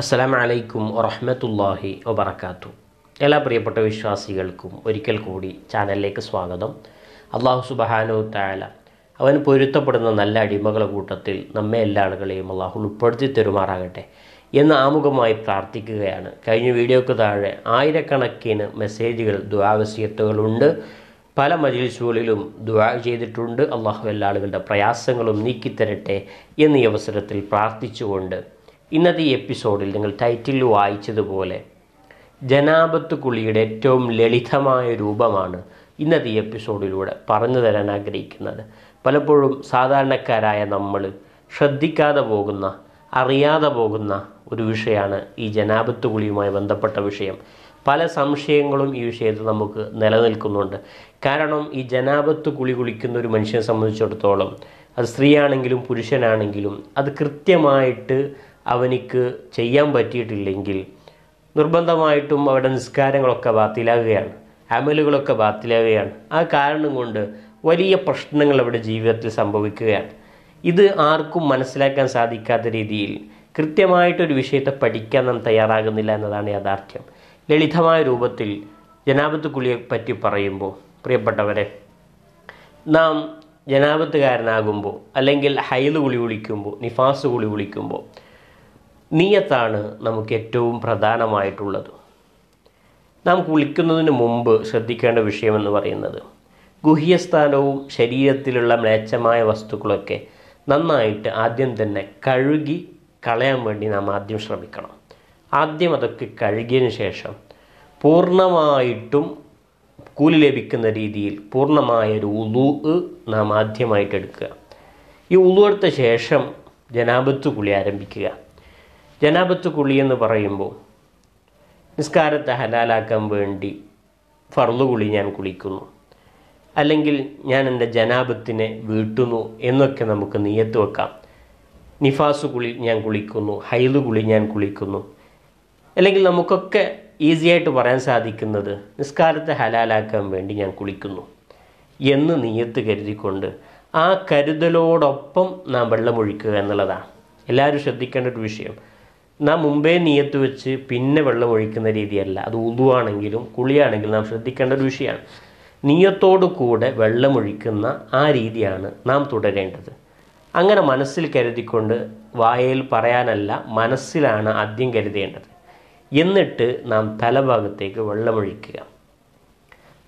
അലൈക്കും വറഹമത്തല്ലാഹി വബർക്കാത്തു എല്ലാ പ്രിയപ്പെട്ട വിശ്വാസികൾക്കും ഒരിക്കൽ കൂടി ചാനലിലേക്ക് സ്വാഗതം അള്ളാഹു സുബഹാനോ തായാല അവൻ പൊരുത്തപ്പെടുന്ന നല്ല അടിമകളുടെ കൂട്ടത്തിൽ നമ്മെ എല്ലാ ആളുകളെയും അള്ളാഹു ഉൾപ്പെടുത്തി തരുമാറാകട്ടെ എന്ന് ആമുഖമായി പ്രാർത്ഥിക്കുകയാണ് കഴിഞ്ഞ വീഡിയോക്ക് താഴെ ആയിരക്കണക്കിന് മെസ്സേജുകൾ ദുരാവശ്യത്തുകളുണ്ട് പല മജിൽസുകളിലും ദുആ ചെയ്തിട്ടുണ്ട് അള്ളാഹു എല്ലാ ആളുകളുടെ പ്രയാസങ്ങളും നീക്കിത്തരട്ടെ എന്നീ അവസരത്തിൽ പ്രാർത്ഥിച്ചുകൊണ്ട് ഇന്നത്തെ ഈ എപ്പിസോഡിൽ നിങ്ങൾ ടൈറ്റിൽ വായിച്ചതുപോലെ ജനാപത്ത് കുളിയുടെ ഏറ്റവും ലളിതമായ രൂപമാണ് ഇന്നത്തെ ഈ എപ്പിസോഡിലൂടെ പറഞ്ഞു തരാൻ ആഗ്രഹിക്കുന്നത് പലപ്പോഴും സാധാരണക്കാരായ നമ്മൾ ശ്രദ്ധിക്കാതെ പോകുന്ന അറിയാതെ പോകുന്ന ഒരു വിഷയമാണ് ഈ ജനാപത്ത് കുളിയുമായി ബന്ധപ്പെട്ട വിഷയം പല സംശയങ്ങളും ഈ വിഷയത്തിൽ നമുക്ക് നിലനിൽക്കുന്നുണ്ട് കാരണം ഈ ജനാപത്ത് കുളി കുളിക്കുന്ന ഒരു മനുഷ്യനെ സംബന്ധിച്ചിടത്തോളം അത് സ്ത്രീയാണെങ്കിലും പുരുഷനാണെങ്കിലും അത് കൃത്യമായിട്ട് അവനിക്ക് ചെയ്യാൻ പറ്റിയിട്ടില്ലെങ്കിൽ നിർബന്ധമായിട്ടും അവരുടെ നിസ്കാരങ്ങളൊക്കെ ബാത്തിലാകുകയാണ് അമലുകളൊക്കെ ബാത്തിലാവുകയാണ് ആ കാരണം കൊണ്ട് വലിയ പ്രശ്നങ്ങൾ അവരുടെ ജീവിതത്തിൽ സംഭവിക്കുകയാണ് ഇത് ആർക്കും മനസ്സിലാക്കാൻ സാധിക്കാത്ത രീതിയിൽ കൃത്യമായിട്ടൊരു വിഷയത്തെ പഠിക്കാൻ നാം തയ്യാറാകുന്നില്ല എന്നതാണ് യാഥാർത്ഥ്യം ലളിതമായ രൂപത്തിൽ ജനാപത്ത് കുളിയെ പറ്റി പറയുമ്പോൾ പ്രിയപ്പെട്ടവരെ നാം ജനാപത്തുകാരനാകുമ്പോൾ അല്ലെങ്കിൽ ഹൈദ് കുളി വിളിക്കുമ്പോൾ നിഫാസ് കുളി വിളിക്കുമ്പോൾ നീയത്താണ് നമുക്ക് ഏറ്റവും പ്രധാനമായിട്ടുള്ളത് നാം കുളിക്കുന്നതിന് മുമ്പ് ശ്രദ്ധിക്കേണ്ട വിഷയമെന്ന് പറയുന്നത് ഗുഹ്യസ്ഥാനവും ശരീരത്തിലുള്ള മ്ലേച്ഛമായ വസ്തുക്കളൊക്കെ നന്നായിട്ട് ആദ്യം തന്നെ കഴുകി കളയാൻ വേണ്ടി നാം ആദ്യം ശ്രമിക്കണം ആദ്യം അതൊക്കെ കഴുകിയതിന് ശേഷം പൂർണ്ണമായിട്ടും കൂലി ലഭിക്കുന്ന രീതിയിൽ പൂർണ്ണമായ ഒരു ഉളു നാം ആദ്യമായിട്ട് എടുക്കുക ഈ ഉളു എടുത്ത ശേഷം ജനാപത്ത് കുളി ആരംഭിക്കുക ജനാപത്ത് എന്ന് പറയുമ്പോൾ നിസ്കാരത്തെ ഹലാലാക്കാൻ വേണ്ടി ഫർളു കുളി ഞാൻ കുളിക്കുന്നു അല്ലെങ്കിൽ ഞാൻ എൻ്റെ ജനാപത്തിനെ വീട്ടുന്നു എന്നൊക്കെ നമുക്ക് നീയത്ത് വെക്കാം നിഫാസ് കുളി ഞാൻ കുളിക്കുന്നു ഹൈലു കുളി ഞാൻ കുളിക്കുന്നു അല്ലെങ്കിൽ നമുക്കൊക്കെ ഈസിയായിട്ട് പറയാൻ സാധിക്കുന്നത് നിസ്കാരത്തെ ഹലാലാക്കാൻ വേണ്ടി ഞാൻ കുളിക്കുന്നു എന്ന് നീയത്ത് കരുതിക്കൊണ്ട് ആ കരുതലോടൊപ്പം നാം വെള്ളമൊഴിക്കുക എന്നുള്ളതാണ് എല്ലാവരും ശ്രദ്ധിക്കേണ്ട ഒരു വിഷയം നാം മുമ്പേ നീയത്ത് വെച്ച് പിന്നെ വെള്ളം ഒഴിക്കുന്ന രീതിയല്ല അത് ഉതുവാണെങ്കിലും കുളിയാണെങ്കിലും നാം ശ്രദ്ധിക്കേണ്ട ഒരു വിഷയമാണ് നീയത്തോടു കൂടെ വെള്ളമൊഴിക്കുന്ന ആ രീതിയാണ് നാം തുടരേണ്ടത് അങ്ങനെ മനസ്സിൽ കരുതിക്കൊണ്ട് വായയിൽ പറയാനല്ല മനസ്സിലാണ് ആദ്യം കരുതേണ്ടത് എന്നിട്ട് നാം തലഭാഗത്തേക്ക് വെള്ളമൊഴിക്കുക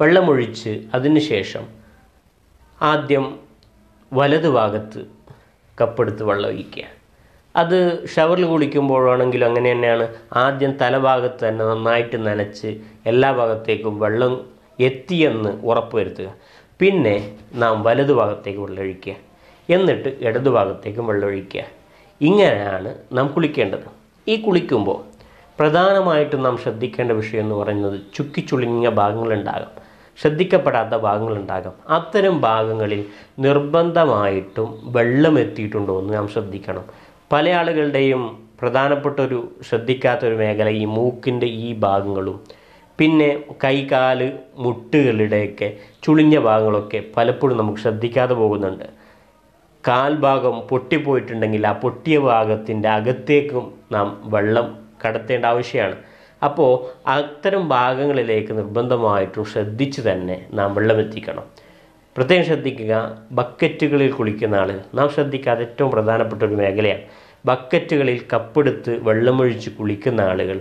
വെള്ളമൊഴിച്ച് അതിനുശേഷം ആദ്യം വലതുഭാഗത്ത് കപ്പെടുത്ത് വെള്ളം ഒഴിക്കുക അത് ഷവറിൽ കുളിക്കുമ്പോഴാണെങ്കിലും അങ്ങനെ തന്നെയാണ് ആദ്യം തലഭാഗത്ത് തന്നെ നന്നായിട്ട് നനച്ച് എല്ലാ ഭാഗത്തേക്കും വെള്ളം എത്തിയെന്ന് ഉറപ്പുവരുത്തുക പിന്നെ നാം വലതു ഭാഗത്തേക്ക് വെള്ളമൊഴിക്കുക എന്നിട്ട് ഇടതു ഭാഗത്തേക്കും വെള്ളമൊഴിക്കുക ഇങ്ങനെയാണ് നാം കുളിക്കേണ്ടത് ഈ കുളിക്കുമ്പോൾ പ്രധാനമായിട്ടും നാം ശ്രദ്ധിക്കേണ്ട വിഷയം എന്ന് പറയുന്നത് ചുക്കിച്ചുളുങ്ങിയ ഭാഗങ്ങളുണ്ടാകാം ശ്രദ്ധിക്കപ്പെടാത്ത ഭാഗങ്ങളുണ്ടാകാം അത്തരം ഭാഗങ്ങളിൽ നിർബന്ധമായിട്ടും വെള്ളം എത്തിയിട്ടുണ്ടോ എന്ന് നാം ശ്രദ്ധിക്കണം പല ആളുകളുടെയും ഒരു ശ്രദ്ധിക്കാത്തൊരു മേഖല ഈ മൂക്കിൻ്റെ ഈ ഭാഗങ്ങളും പിന്നെ കൈകാല് മുട്ടുകളുടെയൊക്കെ ചുളിഞ്ഞ ഭാഗങ്ങളൊക്കെ പലപ്പോഴും നമുക്ക് ശ്രദ്ധിക്കാതെ പോകുന്നുണ്ട് കാൽഭാഗം പൊട്ടിപ്പോയിട്ടുണ്ടെങ്കിൽ ആ പൊട്ടിയ ഭാഗത്തിൻ്റെ അകത്തേക്കും നാം വെള്ളം കടത്തേണ്ട ആവശ്യമാണ് അപ്പോൾ അത്തരം ഭാഗങ്ങളിലേക്ക് നിർബന്ധമായിട്ടും ശ്രദ്ധിച്ച് തന്നെ നാം വെള്ളം എത്തിക്കണം പ്രത്യേകം ശ്രദ്ധിക്കുക ബക്കറ്റുകളിൽ കുളിക്കുന്ന ആൾ നാം ശ്രദ്ധിക്കാതെ ഏറ്റവും പ്രധാനപ്പെട്ട ഒരു മേഖലയാണ് ബക്കറ്റുകളിൽ കപ്പെടുത്ത് വെള്ളമൊഴിച്ച് കുളിക്കുന്ന ആളുകൾ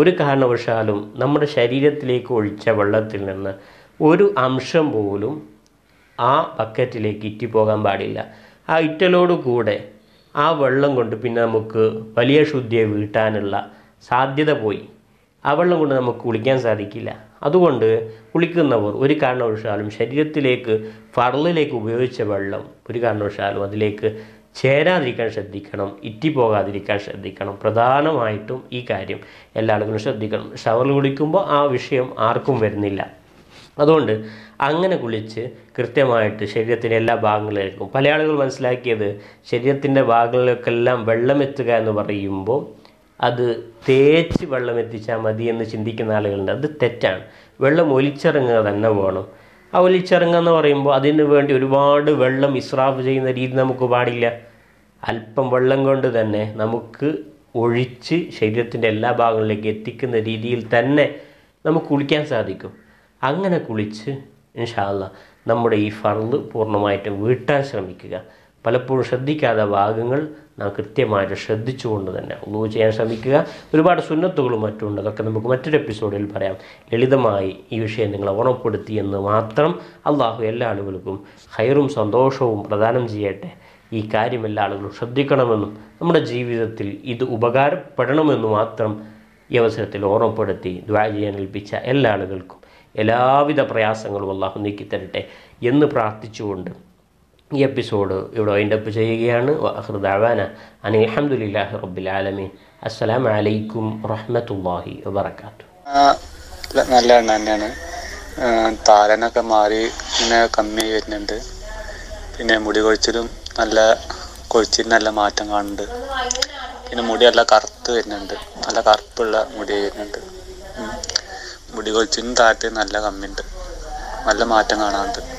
ഒരു കാരണവശാലും നമ്മുടെ ശരീരത്തിലേക്ക് ഒഴിച്ച വെള്ളത്തിൽ നിന്ന് ഒരു അംശം പോലും ആ ബക്കറ്റിലേക്ക് ഇറ്റിപ്പോകാൻ പാടില്ല ആ ഇറ്റലോടുകൂടെ ആ വെള്ളം കൊണ്ട് പിന്നെ നമുക്ക് വലിയ ശുദ്ധിയെ വീട്ടാനുള്ള സാധ്യത പോയി ആ വെള്ളം കൊണ്ട് നമുക്ക് കുളിക്കാൻ സാധിക്കില്ല അതുകൊണ്ട് കുളിക്കുന്നവർ ഒരു കാരണവശാലും ശരീരത്തിലേക്ക് ഫറലിലേക്ക് ഉപയോഗിച്ച വെള്ളം ഒരു കാരണവശാലും അതിലേക്ക് ചേരാതിരിക്കാൻ ശ്രദ്ധിക്കണം ഇറ്റി പോകാതിരിക്കാൻ ശ്രദ്ധിക്കണം പ്രധാനമായിട്ടും ഈ കാര്യം എല്ലാ ആളുകളും ശ്രദ്ധിക്കണം ഷവറിൽ കുളിക്കുമ്പോൾ ആ വിഷയം ആർക്കും വരുന്നില്ല അതുകൊണ്ട് അങ്ങനെ കുളിച്ച് കൃത്യമായിട്ട് ശരീരത്തിൻ്റെ എല്ലാ ഭാഗങ്ങളിലേക്കും പല ആളുകൾ മനസ്സിലാക്കിയത് ശരീരത്തിൻ്റെ ഭാഗങ്ങളിലേക്കെല്ലാം വെള്ളം എത്തുക എന്ന് പറയുമ്പോൾ അത് തേച്ച് വെള്ളം എത്തിച്ചാൽ മതി എന്ന് ചിന്തിക്കുന്ന ആളുകളുണ്ട് അത് തെറ്റാണ് വെള്ളം ഒലിച്ചിറങ്ങുക തന്നെ വേണം ആ ഒലിച്ചിറങ്ങുക എന്ന് പറയുമ്പോൾ അതിന് വേണ്ടി ഒരുപാട് വെള്ളം ഇസ്രാഫ് ചെയ്യുന്ന രീതി നമുക്ക് പാടില്ല അല്പം വെള്ളം കൊണ്ട് തന്നെ നമുക്ക് ഒഴിച്ച് ശരീരത്തിൻ്റെ എല്ലാ ഭാഗങ്ങളിലേക്ക് എത്തിക്കുന്ന രീതിയിൽ തന്നെ നമുക്ക് കുളിക്കാൻ സാധിക്കും അങ്ങനെ കുളിച്ച് ഇൻഷാല്ല നമ്മുടെ ഈ ഫർദ് പൂർണ്ണമായിട്ടും വീട്ടാൻ ശ്രമിക്കുക പലപ്പോഴും ശ്രദ്ധിക്കാത്ത ഭാഗങ്ങൾ നാം കൃത്യമായിട്ട് ശ്രദ്ധിച്ചുകൊണ്ട് തന്നെ ഒന്നു ചെയ്യാൻ ശ്രമിക്കുക ഒരുപാട് സുന്നത്തുകളും മറ്റുണ്ട് അതൊക്കെ നമുക്ക് മറ്റൊരു എപ്പിസോഡിൽ പറയാം ലളിതമായി ഈ വിഷയം നിങ്ങളെ ഓർമ്മപ്പെടുത്തി എന്ന് മാത്രം അള്ളാഹു എല്ലാ ആളുകൾക്കും ഹൈറും സന്തോഷവും പ്രദാനം ചെയ്യട്ടെ ഈ കാര്യം എല്ലാ ആളുകളും ശ്രദ്ധിക്കണമെന്നും നമ്മുടെ ജീവിതത്തിൽ ഇത് ഉപകാരപ്പെടണമെന്ന് മാത്രം ഈ അവസരത്തിൽ ഓർമ്മപ്പെടുത്തി ദ്വാ ചെയ്യാൻ ഏൽപ്പിച്ച എല്ലാ ആളുകൾക്കും എല്ലാവിധ പ്രയാസങ്ങളും അള്ളാഹു നീക്കിത്തരട്ടെ എന്ന് പ്രാർത്ഥിച്ചുകൊണ്ട് ഈ എപ്പിസോഡ് ഇവിടെ അപ്പ് ചെയ്യുകയാണ് അഹൃദാവാന അനി അലഹമുല്ലാഹി റബ്ബുലാലമീൻ അസ്സലാം അലൈക്കും റഹ്മത്തുല്ലാഹി വാത്തു നല്ല എണ്ണ തന്നെയാണ് താരനൊക്കെ മാറി പിന്നെ കമ്മി വരുന്നുണ്ട് പിന്നെ മുടി കൊഴിച്ചിലും നല്ല കൊഴിച്ചിൽ നല്ല മാറ്റം കാണുന്നുണ്ട് പിന്നെ മുടി നല്ല കറുത്ത് വരുന്നുണ്ട് നല്ല കറുപ്പുള്ള മുടി വരുന്നുണ്ട് മുടി കൊഴിച്ചിലും താരത്തിൽ നല്ല കമ്മിയുണ്ട് നല്ല മാറ്റം കാണാറുണ്ട്